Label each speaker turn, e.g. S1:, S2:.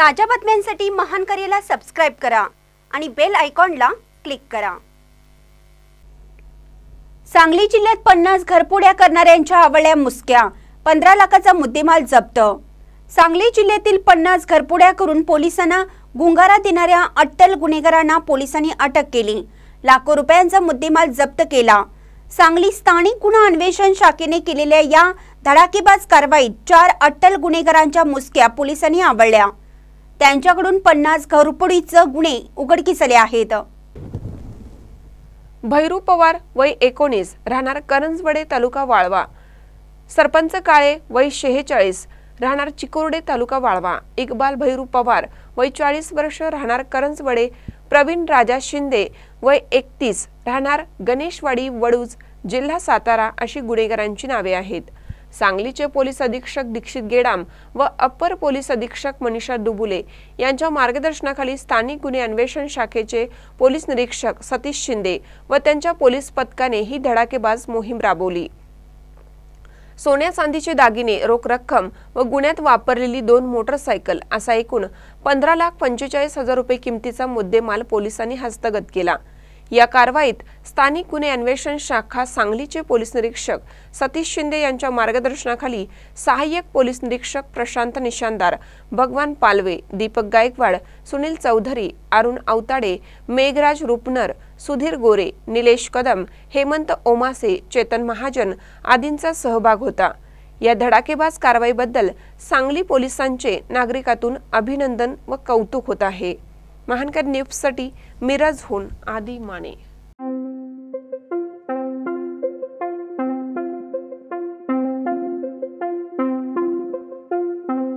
S1: ताज्या बातम्यांसाठी महान करेला सबस्क्राईब करा आणि बेल आयकॉनला क्लिक करा सांगली जिल्ह्यात पन्नास घरपुड्या करणाऱ्यांच्या आवळ्या मुसक्या पंधरा लाखाचा मुद्देमाल जप्त सांगली जिल्ह्यातील पन्नास घरपुड्या करून पोलिसांना गुंगारा देणाऱ्या अट्टल गुन्हेगारांना पोलिसांनी अटक केली लाखो रुपयांचा मुद्देमाल जप्त केला सांगली स्थानिक गुन्हा अन्वेषण शाखेने केलेल्या या धडाकेबाज कारवाईत चार अट्टल गुन्हेगारांच्या मुसक्या पोलिसांनी आवळल्या त्यांच्याकडून पन्नास घरपुडीचे गुन्हे उघडकीस आले आहेत भैरू पवार वय एकोणीस राहणार करंजवडे तालुका
S2: वाळवा सरपंच काळे वय शेहेचाळीस राहणार चिकोरडे तालुका वाळवा इकबाल भैरू पवार वय चाळीस वर्ष राहणार करंजवडे प्रवीण राजा शिंदे वय एकतीस राहणार गणेशवाडी वडूज जिल्हा सातारा अशी गुन्हेगारांची नावे आहेत सांगलीचे पोलीस अधीक्षक दीक्षित गेडाम व अपर पोलीस अधीक्षक मनीषा दुबुले यांच्या मार्गदर्शनाखाली स्थानिक गुन्हे अन्वेषण शाखेचे पोलीस निरीक्षक सतीश शिंदे व त्यांच्या पोलीस पथकाने ही धडाकेबाज मोहीम राबवली सोन्या चांदीचे दागिने रोख रक्कम व गुन्ह्यात वापरलेली दोन मोटरसायकल असा एकूण पंधरा लाख पंचेचाळीस हजार रुपये किमतीचा मुद्देमाल पोलिसांनी हस्तगत केला या कारवाईत स्थानिक गुन्हे अन्वेषण शाखा सांगलीचे पोलीस निरीक्षक सतीश शिंदे यांच्या मार्गदर्शनाखाली सहाय्यक पोलीस निरीक्षक प्रशांत निशानदार भगवान पालवे दीपक गायकवाड सुनील चौधरी अरुण अवताडे मेघराज रुपनर सुधीर गोरे निलेश कदम हेमंत ओमासे चेतन महाजन आदींचा सहभाग होता या धडाकेबाज कारवाईबद्दल सांगली पोलिसांचे नागरिकातून अभिनंदन व कौतुक होत आहे महानकर मिरज हुन आदी माने